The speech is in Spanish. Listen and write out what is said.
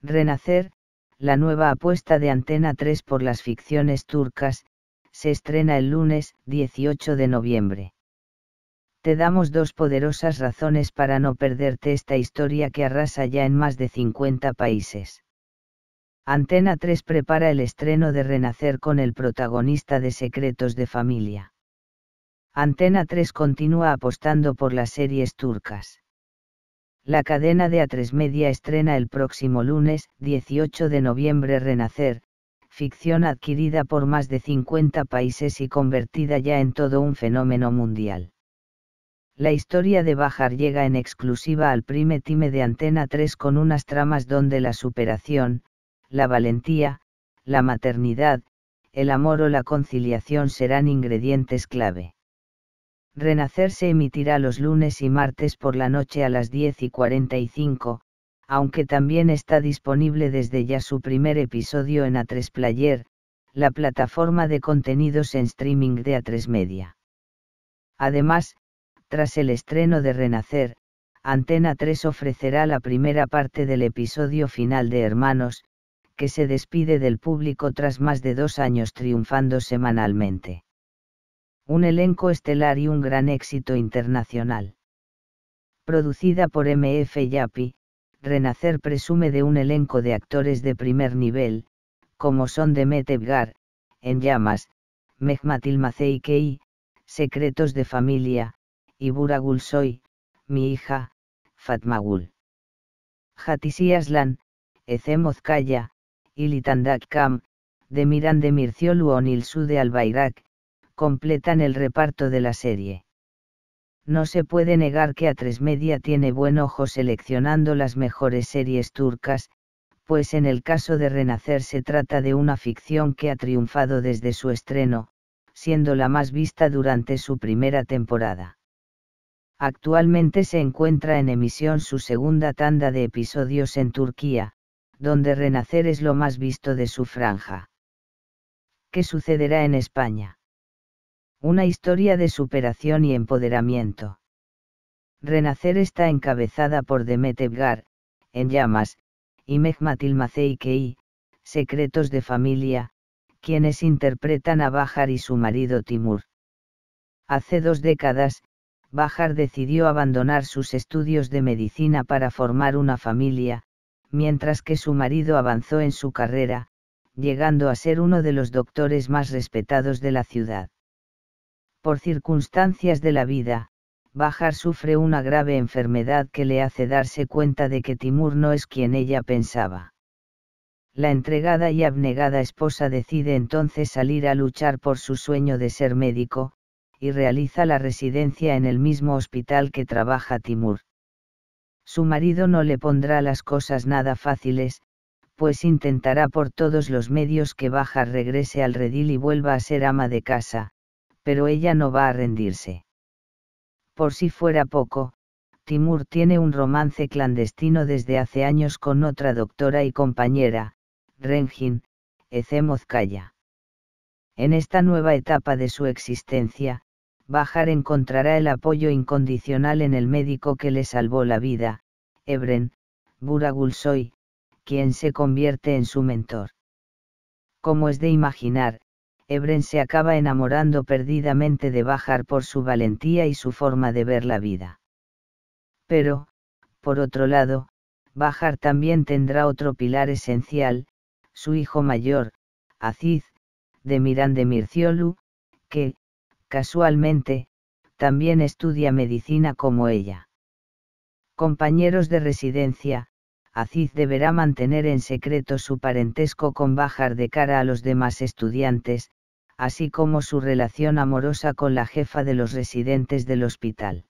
Renacer, la nueva apuesta de Antena 3 por las ficciones turcas, se estrena el lunes 18 de noviembre. Te damos dos poderosas razones para no perderte esta historia que arrasa ya en más de 50 países. Antena 3 prepara el estreno de Renacer con el protagonista de Secretos de Familia. Antena 3 continúa apostando por las series turcas. La cadena de A3 Media estrena el próximo lunes, 18 de noviembre Renacer, ficción adquirida por más de 50 países y convertida ya en todo un fenómeno mundial. La historia de Bajar llega en exclusiva al prime time de Antena 3 con unas tramas donde la superación, la valentía, la maternidad, el amor o la conciliación serán ingredientes clave. Renacer se emitirá los lunes y martes por la noche a las 10 y 45, aunque también está disponible desde ya su primer episodio en A3 Player, la plataforma de contenidos en streaming de A3 Media. Además, tras el estreno de Renacer, Antena 3 ofrecerá la primera parte del episodio final de Hermanos, que se despide del público tras más de dos años triunfando semanalmente un elenco estelar y un gran éxito internacional. Producida por MF Yapi, Renacer presume de un elenco de actores de primer nivel, como son Demet Evgar, En Llamas, Mehmat Kei, Secretos de Familia, Ibura Gulsoy, mi hija, Fatmagul. Hatisi Aslan, Ezem Ozkaya, Ilitandak Kam, Demiran Demirciolu Nilsu de Albayrak, completan el reparto de la serie. No se puede negar que A3 Media tiene buen ojo seleccionando las mejores series turcas, pues en el caso de Renacer se trata de una ficción que ha triunfado desde su estreno, siendo la más vista durante su primera temporada. Actualmente se encuentra en emisión su segunda tanda de episodios en Turquía, donde Renacer es lo más visto de su franja. ¿Qué sucederá en España? Una historia de superación y empoderamiento. Renacer está encabezada por Demet Evgar, en llamas, y Mehmatil Maceikei, secretos de familia, quienes interpretan a Bajar y su marido Timur. Hace dos décadas, Bajar decidió abandonar sus estudios de medicina para formar una familia, mientras que su marido avanzó en su carrera, llegando a ser uno de los doctores más respetados de la ciudad por circunstancias de la vida, Bajar sufre una grave enfermedad que le hace darse cuenta de que Timur no es quien ella pensaba. La entregada y abnegada esposa decide entonces salir a luchar por su sueño de ser médico, y realiza la residencia en el mismo hospital que trabaja Timur. Su marido no le pondrá las cosas nada fáciles, pues intentará por todos los medios que Bajar regrese al redil y vuelva a ser ama de casa, pero ella no va a rendirse. Por si fuera poco, Timur tiene un romance clandestino desde hace años con otra doctora y compañera, Renjin, Ezemozkaya. En esta nueva etapa de su existencia, Bajar encontrará el apoyo incondicional en el médico que le salvó la vida, Ebren, Buragulsoy, quien se convierte en su mentor. Como es de imaginar, Ebren se acaba enamorando perdidamente de Bajar por su valentía y su forma de ver la vida. Pero, por otro lado, Bajar también tendrá otro pilar esencial, su hijo mayor, Aziz, de Mirán de Mirciolu, que, casualmente, también estudia medicina como ella. Compañeros de residencia, Aziz deberá mantener en secreto su parentesco con Bajar de cara a los demás estudiantes, así como su relación amorosa con la jefa de los residentes del hospital.